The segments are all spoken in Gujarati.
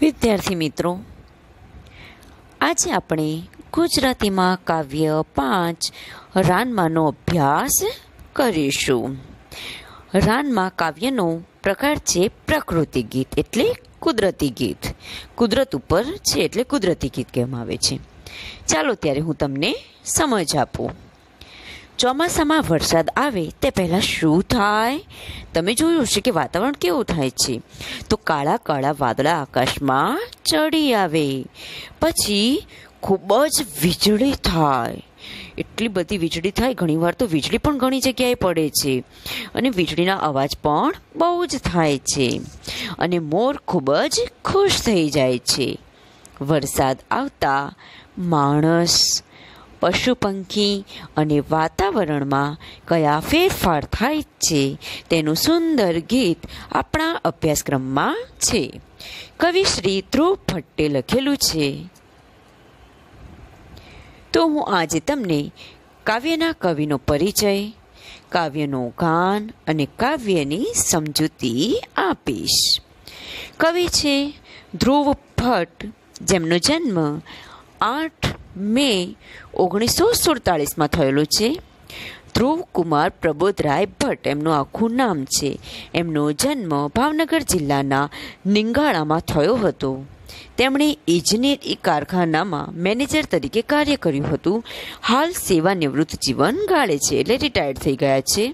વિદ્યાર્થી મિત્રો આજે આપણે ગુજરાતીમાં કાવ્ય પાંચ રાનમાંનો અભ્યાસ કરીશું રાનમાં કાવ્યનો પ્રકાર છે પ્રકૃતિ ગીત એટલે કુદરતી ગીત કુદરત ઉપર છે એટલે કુદરતી ગીત કહેવામાં આવે છે ચાલો ત્યારે હું તમને સમજ આપું ચોમાસામાં વરસાદ આવે તે પહેલાં શું થાય તમે જોયું છે કે વાતાવરણ કેવું થાય છે તો કાળા કાળા વાદળા આકાશમાં ચડી આવે પછી ખૂબ જ વીજળી થાય એટલી બધી વીજળી થાય ઘણીવાર તો વીજળી પણ ઘણી જગ્યાએ પડે છે અને વીજળીના અવાજ પણ બહુ જ થાય છે અને મોર ખૂબ જ ખુશ થઈ જાય છે વરસાદ આવતા માણસ પશુ પંખી અને વાતાવરણમાં કયા ફેરફાર થાય છે તેનું સુંદર ગીત આપણા અભ્યાસક્રમમાં છે કવિ શ્રી ધ્રુવ ભટ્ટે લખેલું છે તો હું આજે તમને કાવ્યના કવિનો પરિચય કાવ્યનું ગાન અને કાવ્યની સમજૂતી આપીશ કવિ છે ધ્રુવ ભટ્ટ જેમનો જન્મ આઠ મે ઓગણીસો સુડતાળીસમાં થયેલું છે ધ્રુવકુમાર કુમાર પ્રબોધરાય ભટ્ટ એમનું આખું નામ છે એમનો જન્મ ભાવનગર જિલ્લાના નિંગાળામાં થયો હતો તેમણે ઇજનેર એ કારખાનામાં મેનેજર તરીકે કાર્ય કર્યું હતું હાલ સેવાનિવૃત્ત જીવન ગાળે છે એટલે રિટાયર્ડ થઈ ગયા છે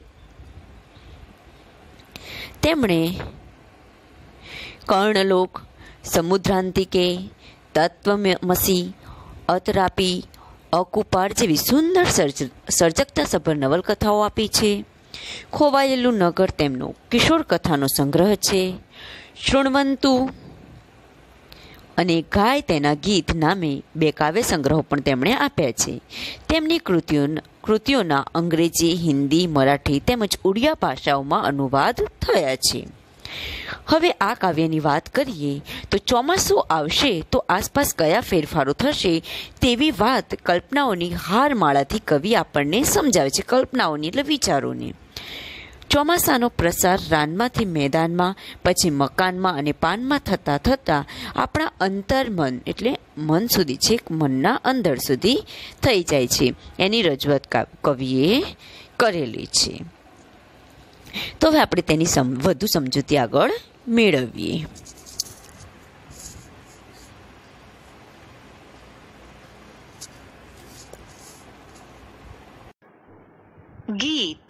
તેમણે કર્ણલોક સમુદ્રાંતિકે તત્વમસી અત્રાપી અકુપાર જેવી સુંદર સર્જ સભર નવલકથાઓ આપી છે ખોવાયેલું નગર તેમનો કિશોર કથાનો સંગ્રહ છે શૃણવંતુ અને ગાય તેના ગીત નામે બે કાવ્ય સંગ્રહો પણ તેમણે આપ્યા છે તેમની કૃતિઓ કૃતિઓના અંગ્રેજી હિન્દી મરાઠી તેમજ ઉડિયા ભાષાઓમાં અનુવાદ થયા છે હવે આ કાવ્યની વાત કરીએ તો ચોમાસું આવશે તો આસપાસ કયા ફેરફારો થશે તેવી વાત કલ્પનાઓની હારમાળાથી કવિ આપણને સમજાવે છે કલ્પનાઓની એટલે વિચારોની ચોમાસાનો પ્રસાર રાનમાંથી મેદાનમાં પછી મકાનમાં અને પાનમાં થતાં થતાં આપણા અંતર્મન એટલે મન સુધી છે મનના અંદર સુધી થઈ જાય છે એની રજૂઆત કવિએ કરેલી છે તો હવે આપણે તેની વધુ સમજૂતી આગળ made away. Geet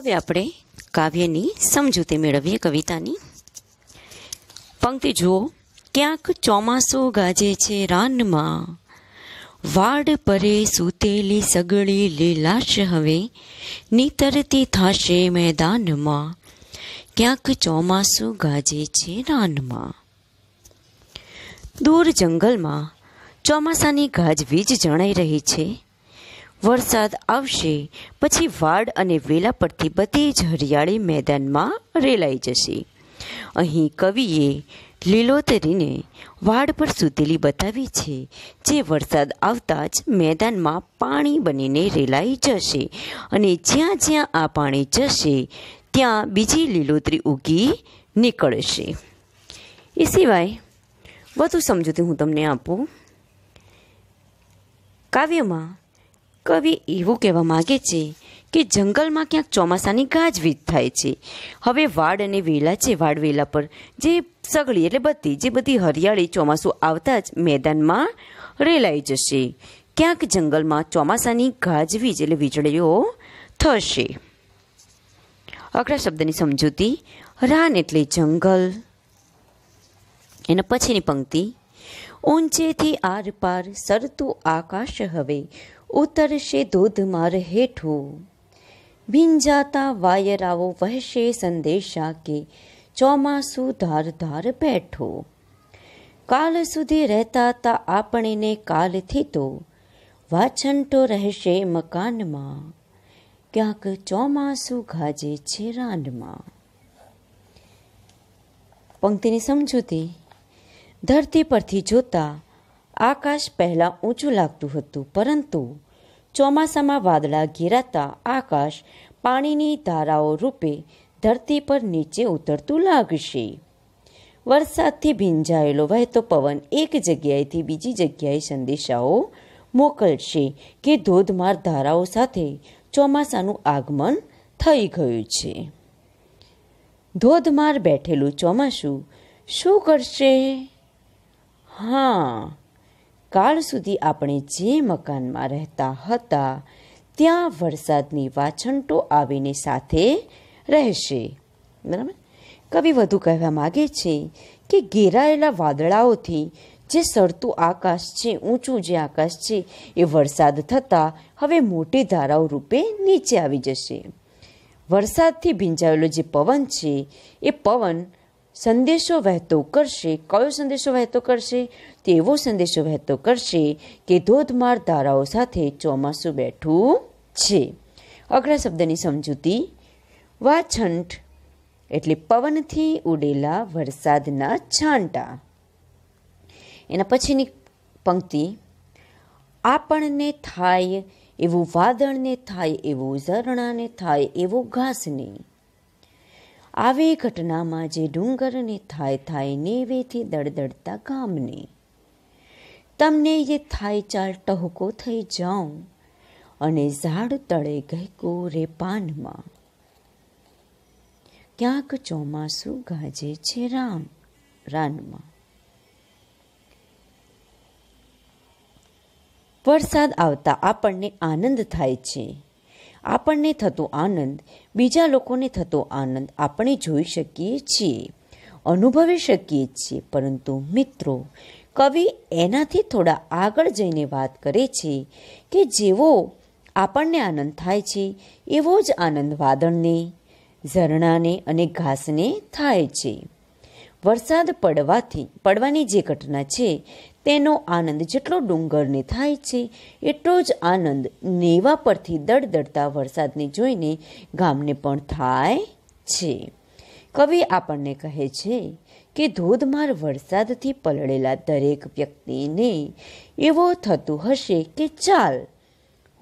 હવે આપણે કાવ્યની સમજૂતી મેળવીએ કવિતાની પંક્તિ જુઓ ક્યાંક ચોમાસું ગાજે છે રાનમાં વાડ પરે સૂતેલી સગળી લીલાશ હવે નીતરતી થાશે મેદાનમાં ક્યાંક ચોમાસું ગાજે છે રાનમાં દૂર જંગલમાં ચોમાસાની ગાજવીજ જણાઈ રહી છે વરસાદ આવશે પછી વાડ અને વેલા પરથી બધી જ હરિયાળી મેદાનમાં રેલાઈ જશે અહીં કવિએ લીલોતરીને વાડ પર સૂતેલી બતાવી છે જે વરસાદ આવતા જ મેદાનમાં પાણી બનીને રેલાઈ જશે અને જ્યાં જ્યાં આ પાણી જશે ત્યાં બીજી લીલોતરી ઉગી નીકળશે એ સિવાય વધુ સમજૂતી હું તમને આપું કાવ્યમાં કવિ એવું કહેવા માગે છે કે જંગલમાં ક્યાંક ચોમાસાની ગાજવીજ થાય છે હવે વાડ અને વેલા છે વાડ વેલા પર જે સગળી એટલે બધી જે બધી હરિયાળી ચોમાસું આવતા જ મેદાનમાં રેલાઈ જશે ક્યાંક જંગલમાં ચોમાસાની ગાજવીજ એટલે વીજળીઓ થશે અઘરા શબ્દની સમજૂતી રાન એટલે જંગલ એના પછીની પંક્તિ ઊંચેથી આરપાર સરતું આકાશ હવે ઉતરશે ધોધમાર હેઠું ભીંજાતા વાયરાઓ વહેશે સંદેશા કે ચોમાસુ ધાર ધાર બેઠો કાલ સુધી રહેતા તા આપણને કાલથી તો વાછંટો રહેશે મકાનમાં ક્યાંક ચોમાસું ગાજે છે રાનમાં પંક્તિની સમજૂતી ધરતી પરથી જોતાં આકાશ પહેલાં ઊંચું લાગતું હતું પરંતુ ચોમાસામાં વાદળા ઘેરાતા આકાશ પાણીની ધારાઓ રૂપે ધરતી પર નીચે ઉતરતું લાગશે વરસાદથી ભીંજાયેલો વહેતો પવન એક જગ્યાએથી બીજી જગ્યાએ સંદેશાઓ મોકલશે કે ધોધમાર ધારાઓ સાથે ચોમાસાનું આગમન થઈ ગયું છે ધોધમાર બેઠેલું ચોમાસું શું કરશે હા કાળ સુધી આપણે જે મકાનમાં રહેતા હતા ત્યાં વરસાદની વાછંટો આવીને સાથે રહેશે બરાબર કવિ વધુ કહેવા માગે છે કે ઘેરાયેલા વાદળાઓથી જે સરતું આકાશ છે ઊંચું જે આકાશ છે એ વરસાદ થતાં હવે મોટી ધારાઓ રૂપે નીચે આવી જશે વરસાદથી ભીંજાયેલો જે પવન છે એ પવન સંદેશો વહેતો કરશે કયો સંદેશો વહેતો કરશે તે એવો સંદેશો વહેતો કરશે કે ધોધમાર ધારાઓ સાથે ચોમાસું બેઠું છે અઘરા શબ્દની સમજૂતી વાછંઠ એટલે પવનથી ઉડેલા વરસાદના છાંટા એના પછીની પંક્તિ આપણને થાય એવું વાદળને થાય એવું ઝરણાને થાય એવું ઘાસને આવી ઘટનામાં જે ડુંગરને થાય થાય નેવેથી દળદળતા ગામને તમને એ થાય ચાલ ટહુકો થઈ જાઉં અને ઝાડ તળે ગઈકો રે પાનમાં ક્યાંક ચોમાસું ગાજે છે રામ રાનમાં વરસાદ આવતા આપણને આનંદ થાય છે આપણને થતો આનંદ બીજા લોકોને થતો આનંદ આપણે જોઈ શકીએ છીએ અનુભવી શકીએ છીએ પરંતુ મિત્રો કવિ એનાથી થોડા આગળ જઈને વાત કરે છે કે જેવો આપણને આનંદ થાય છે એવો જ આનંદ વાદળને ઝરણાને અને ઘાસને થાય છે વરસાદ પડવાથી પડવાની જે ઘટના છે તેનો આનંદ જેટલો ડુંગરને થાય છે એટલો જ આનંદ નેવા પરથી દડદડતા વરસાદને જોઈને ગામને પણ થાય છે કવિ આપણને કહે છે કે ધોધમાર વરસાદથી પલળેલા દરેક વ્યક્તિને એવો થતું હશે કે ચાલ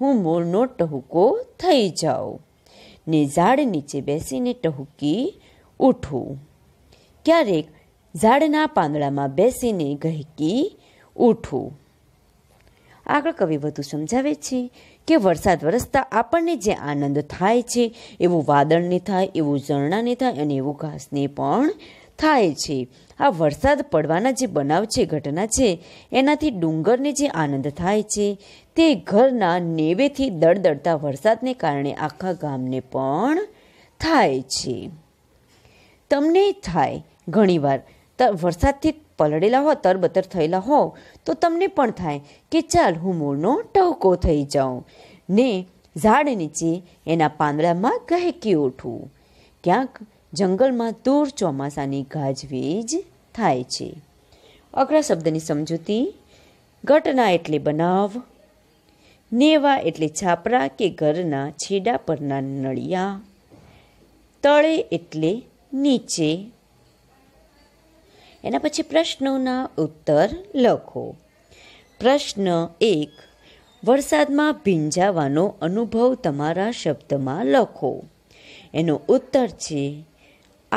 હું મૂળનો ટહુકો થઈ જાઉં ને ઝાડ નીચે બેસીને ટહુકી ઉઠું ક્યારેક ઝાડના પાંદડામાં બેસીને ગહેકી ઉઠું આગળ કવિ વધુ સમજાવે છે કે વરસાદ વરસતા આપણને જે આનંદ થાય છે એવું વાદળને થાય એવું ઝરણાને થાય અને એવું ઘાસને પણ થાય છે આ વરસાદ પડવાના જે બનાવ છે ઘટના છે એનાથી ડુંગરને જે આનંદ થાય છે તે ઘરના નેવેથી દળદળતા વરસાદને કારણે આખા ગામને પણ થાય છે તમને થાય ઘણીવાર વરસાદથી પલળેલા હો તરબતર થયેલા હો તો તમને પણ થાય કે ચાલ હું મૂળનો ટવકો થઈ જાઉં ને ઝાડ નીચે એના પાંદડામાં ગહેકી ઉઠવું ક્યાંક જંગલમાં દૂર ચોમાસાની ગાજવીજ થાય છે અઘરા શબ્દની સમજૂતી ઘટના એટલે બનાવ નેવા એટલે છાપરા કે ઘરના છેડા પરના નળિયા તળે એટલે નીચે એના પછી પ્રશ્નોના ઉત્તર લખો પ્રશ્ન એક વરસાદમાં ભીંજાવાનો અનુભવ તમારા શબ્દમાં લખો એનો ઉત્તર છે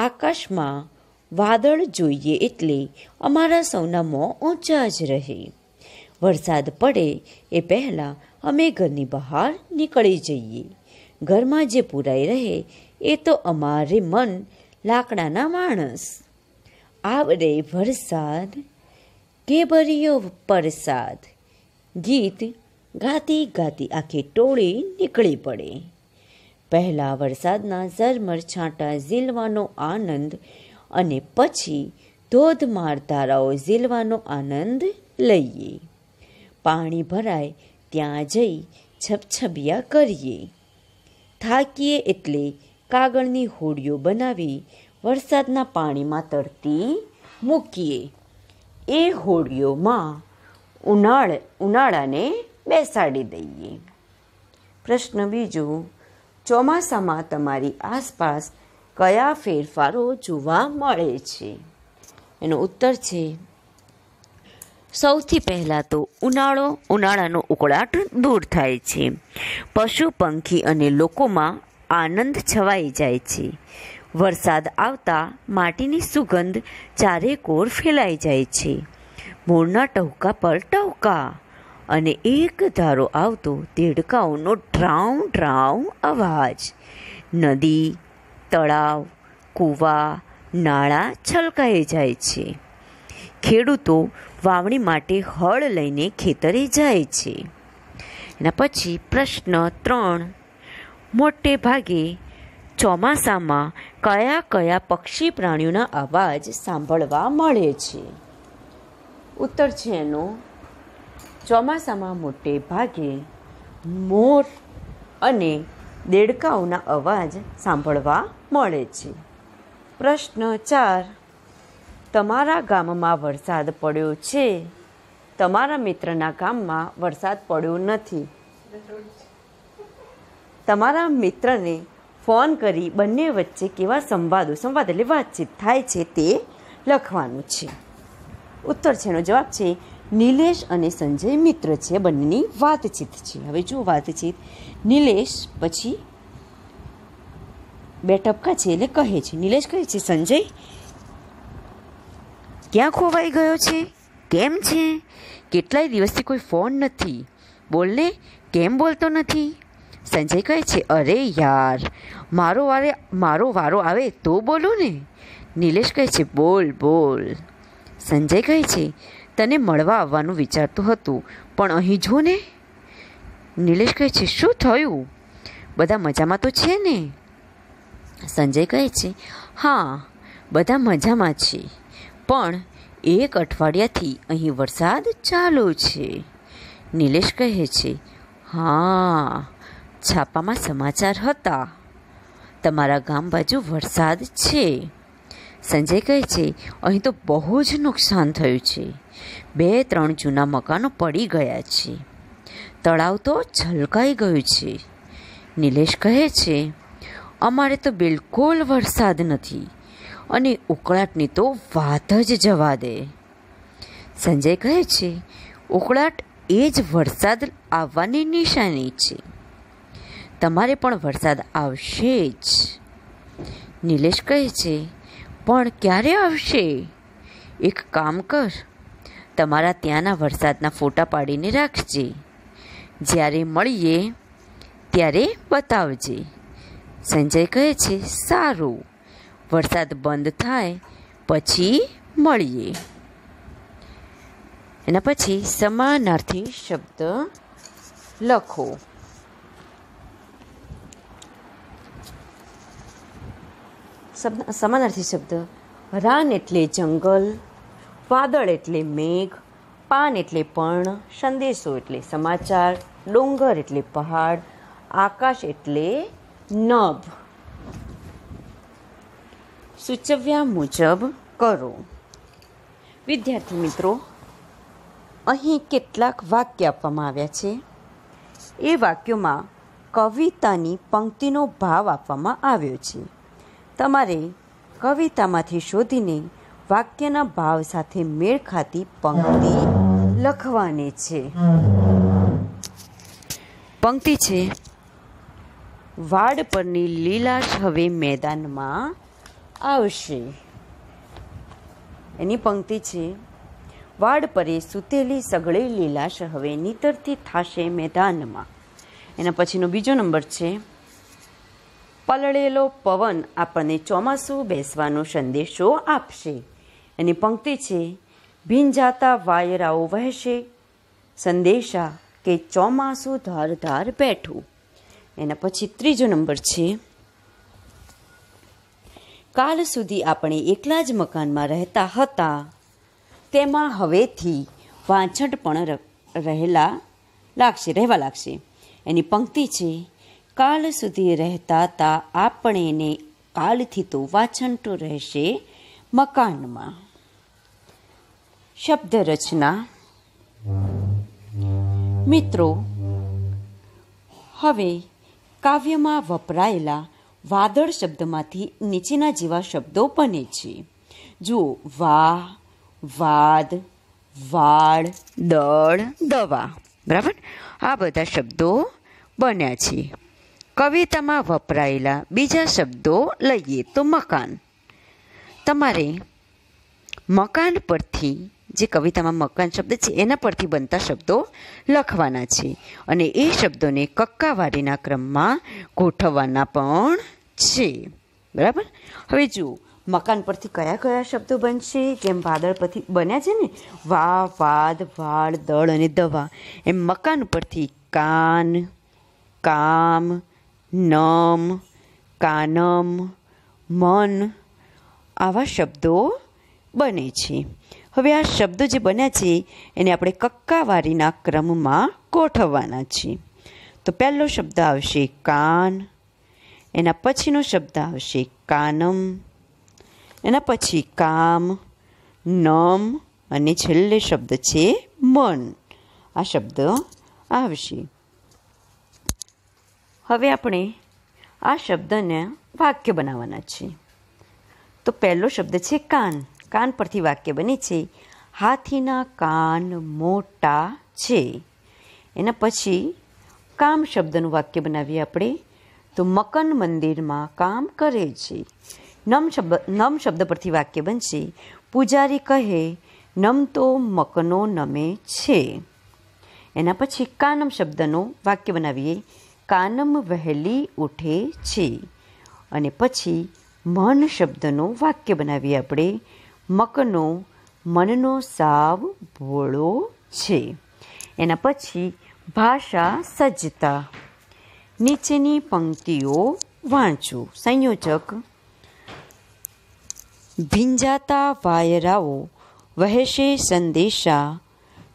આકાશમાં વાદળ જોઈએ એટલે અમારા સૌના મોં ઊંચા જ રહે વરસાદ પડે એ પહેલાં અમે ઘરની બહાર નીકળી જઈએ ઘરમાં જે પુરાઈ રહે એ તો અમારે મન લાકડાના માણસ આવડે વરસાદ કે પરસાદ ગીત ગાતી ગાતી આખી ટોળી નીકળી પડે પહેલાં વરસાદના ઝરમર છાંટા ઝીલવાનો આનંદ અને પછી ધોધમાર ધારાઓ ઝીલવાનો આનંદ લઈએ પાણી ભરાય ત્યાં જઈ છબછબિયા કરીએ થાકીએ એટલે કાગળની હોડીઓ બનાવી વરસાદના પાણીમાં તરતી મૂકીએ એ હોડીઓમાં ઉનાળ ઉનાળાને બેસાડી દઈએ પ્રશ્ન બીજો ચોમાસામાં તમારી આસપાસ કયા ફેરફારો જોવા મળે છે એનો ઉત્તર છે સૌથી પહેલાં તો ઉનાળો ઉનાળાનો ઉકળાટ દૂર થાય છે પશુ પંખી અને લોકોમાં આનંદ છવાઈ જાય છે વરસાદ આવતા માટીની સુગંધ ચારેકોર ફેલાઈ જાય છે મૂળના ટહુકા પર ટહુકા અને એક ધારો આવતો તેડકાઓનો ડ્રાઉં ડ્રાઉં અવાજ નદી તળાવ કૂવા નાળા છલકાઈ જાય છે ખેડૂતો વાવણી માટે હળ લઈને ખેતરે જાય છે એના પછી પ્રશ્ન ત્રણ મોટે ભાગે ચોમાસામાં કયા કયા પક્ષી પ્રાણીઓના અવાજ સાંભળવા મળે છે ઉત્તર છે એનો ચોમાસામાં મોટે ભાગે મોર અને દેડકાઓના અવાજ સાંભળવા મળે છે પ્રશ્ન ચાર તમારા ગામમાં વરસાદ પડ્યો છે તમારા મિત્રના ગામમાં વરસાદ પડ્યો નથી તમારા મિત્રને ફોન કરી બંને વચ્ચે કેવા સંવાદો સંવાદ એટલે વાતચીત થાય છે તે લખવાનું છે ઉત્તર છે એનો જવાબ છે નિલેશ અને સંજય મિત્ર છે બંનેની વાતચીત છે હવે જો વાતચીત નિલેશ પછી બે ટપકા છે એટલે કહે છે નિલેશ કહે છે સંજય ક્યાં ખોવાઈ ગયો છે કેમ છે કેટલાય દિવસથી કોઈ ફોન નથી બોલને કેમ બોલતો નથી સંજય કહે છે અરે યાર મારો વારે મારો વારો આવે તો બોલું ને નિલેશ કહે છે બોલ બોલ સંજય કહે છે તને મળવા આવવાનું વિચારતું હતું પણ અહીં જો ને નિલેશ કહે છે શું થયું બધા મજામાં તો છે ને સંજય કહે છે હા બધા મજામાં છે પણ એક અઠવાડિયાથી અહીં વરસાદ ચાલુ છે નિલેશ કહે છે હા છાપામાં સમાચાર હતા તમારા ગામ બાજુ વરસાદ છે સંજય કહે છે અહીં તો બહુ જ નુકસાન થયું છે બે ત્રણ જૂના મકાનો પડી ગયા છે તળાવ તો છલકાઈ ગયું છે નિલેશ કહે છે અમારે તો બિલકુલ વરસાદ નથી અને ઉકળાટની તો વાત જ જવા દે સંજય કહે છે ઉકળાટ એ જ વરસાદ આવવાની નિશાની છે તમારે પણ વરસાદ આવશે જ નિલેશ કહે છે પણ ક્યારે આવશે એક કામ કર તમારા ત્યાંના વરસાદના ફોટા પાડીને રાખજે જ્યારે મળીએ ત્યારે બતાવજે સંજય કહે છે સારું વરસાદ બંધ થાય પછી મળીએ એના પછી સમાનાર્થી શબ્દ લખો સમાનાર્થી શબ્દ રાન એટલે જંગલ વાદળ એટલે મેઘ પાન એટલે પર્ણ સંદેશો એટલે સમાચાર ડુંગર એટલે પહાડ આકાશ એટલે નભ સૂચવ્યા મુજબ કરો વિદ્યાર્થી મિત્રો અહીં કેટલાક વાક્ય આપવામાં આવ્યા છે એ વાક્યોમાં કવિતાની પંક્તિનો ભાવ આપવામાં આવ્યો છે તમારે કવિતામાંથી શોધીને વાક્યના ભાવ સાથે મેળ ખાતી પંક્તિ લખવાની છે પંક્તિ છે વાડ પરની લીલાશ હવે મેદાનમાં આવશે એની પંક્તિ છે વાડ પરે સૂતેલી સગળી લીલાશ હવે નીતરથી થાશે મેદાનમાં એના પછીનો બીજો નંબર છે પલળેલો પવન આપણને ચોમાસું બેસવાનો સંદેશો આપશે એની પંક્તિ છે ભીંજાતા વાયરાઓ વહેશે સંદેશા કે ચોમાસું ધાર ધાર બેઠું એના પછી ત્રીજો નંબર છે કાલ સુધી આપણે એકલા જ મકાનમાં રહેતા હતા તેમાં હવેથી વાંછટ પણ રહેલા લાગશે રહેવા લાગશે એની પંક્તિ છે કાલ સુધી રહેતા તા આપણેને કાલથી તો વાછંટો રહેશે મકાનમાં શબ્દ રચના મિત્રો હવે કાવ્યમાં વપરાયેલા વાદળ શબ્દમાંથી નીચેના જેવા શબ્દો બને છે જુઓ વા વાદ વાળ દળ દવા બરાબર આ બધા શબ્દો બન્યા છે કવિતામાં વપરાયેલા બીજા શબ્દો લઈએ તો મકાન તમારે મકાન પરથી જે કવિતામાં મકાન શબ્દ છે એના પરથી બનતા શબ્દો લખવાના છે અને એ શબ્દોને કક્કાવારીના ક્રમમાં ગોઠવવાના પણ છે બરાબર હવે જુઓ મકાન પરથી કયા કયા શબ્દો બનશે જેમ વાદળ પરથી બન્યા છે ને વા વાદ વાળ દળ અને દવા એમ મકાન પરથી કાન કામ નમ કાનમ મન આવા શબ્દો બને છે હવે આ શબ્દો જે બન્યા છે એને આપણે કક્કાવારીના ક્રમમાં ગોઠવવાના છે તો પહેલો શબ્દ આવશે કાન એના પછીનો શબ્દ આવશે કાનમ એના પછી કામ નમ અને છેલ્લે શબ્દ છે મન આ શબ્દ આવશે હવે આપણે આ શબ્દને વાક્ય બનાવવાના છે તો પહેલો શબ્દ છે કાન કાન પરથી વાક્ય બને છે હાથીના કાન મોટા છે એના પછી કામ શબ્દનું વાક્ય બનાવીએ આપણે તો મકન મંદિરમાં કામ કરે છે નમ શબ્દ નમ શબ્દ પરથી વાક્ય બનશે પૂજારી કહે નમ તો મકનો નમે છે એના પછી કાનમ શબ્દનું વાક્ય બનાવીએ કાનમ વહેલી ઉઠે છે અને પછી મન શબ્દનો વાક્ય બનાવીએ આપણે મકનો મનનો સાવ ભોળો છે એના પછી ભાષા સજ્જતા નીચેની પંક્તિઓ વાંચો સંયોજક ભીંજાતા વાયરાઓ વહેશે સંદેશા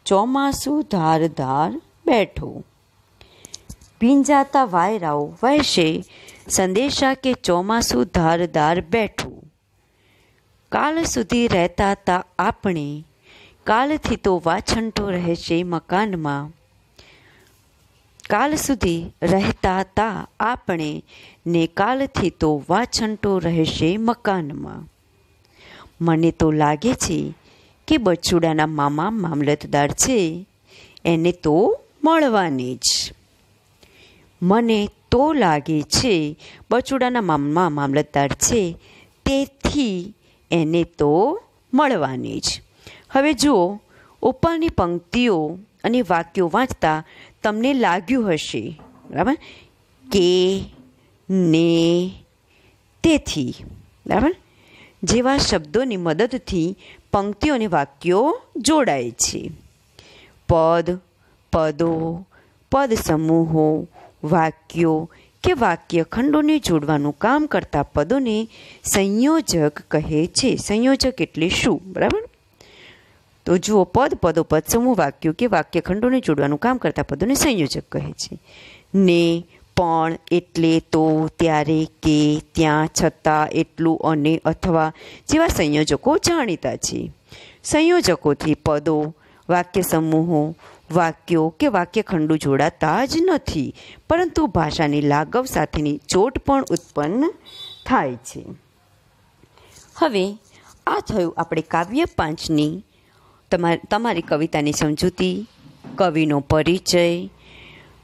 ચોમાસું ધારધાર બેઠો ભીંજાતા વાયરાઓ વહેશે સંદેશા કે ચોમાસું ધારદાર બેઠું કાલ સુધી રહેતા હતા આપણે કાલથી તો વાછંટો રહેશે મકાનમાં કાલ સુધી રહેતા હતા આપણે ને કાલથી તો વાછંટો રહેશે મકાનમાં મને તો લાગે છે કે બચુડાના મામા મામલતદાર છે એને તો મળવાની જ મને તો લાગે છે બચુડાના મામા મામલતદાર છે તેથી એને તો મળવાની જ હવે જુઓ ઉપરની પંક્તિઓ અને વાક્યો વાંચતા તમને લાગ્યું હશે બરાબર કે ને તેથી બરાબર જેવા શબ્દોની મદદથી પંક્તિઓ અને વાક્યો જોડાય છે પદ પદો પદ સમૂહો વાક્યો કે વાક્ય ખંડોને જોડવાનું કામ કરતા પદોને સંયોજક કહે છે સંયોજક એટલે શું બરાબર તો જુઓ પદ પદો પદ સમૂહ વાક્યો કે વાક્ય ખંડોને જોડવાનું કામ કરતા પદોને સંયોજક કહે છે ને પણ એટલે તો ત્યારે કે ત્યાં છતાં એટલું અને અથવા જેવા સંયોજકો જાણીતા છે સંયોજકોથી પદો વાક્ય સમૂહો વાક્યો કે વાક્યખંડો જોડાતા જ નથી પરંતુ ભાષાની લાગવ સાથેની ચોટ પણ ઉત્પન્ન થાય છે હવે આ થયું આપણે કાવ્ય પાંચની તમારી કવિતાની સમજૂતી કવિનો પરિચય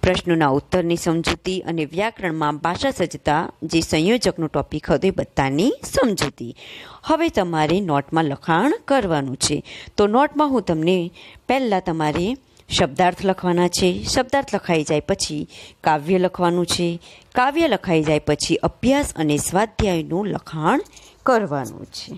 પ્રશ્નોના ઉત્તરની સમજૂતી અને વ્યાકરણમાં ભાષા સજ્જતા જે સંયોજકનો ટોપિક હતો એ બધાની સમજૂતી હવે તમારે નોટમાં લખાણ કરવાનું છે તો નોટમાં હું તમને પહેલાં તમારે શબ્દાર્થ લખવાના છે શબ્દાર્થ લખાઈ જાય પછી કાવ્ય લખવાનું છે કાવ્ય લખાઈ જાય પછી અભ્યાસ અને સ્વાધ્યાયનું લખાણ કરવાનું છે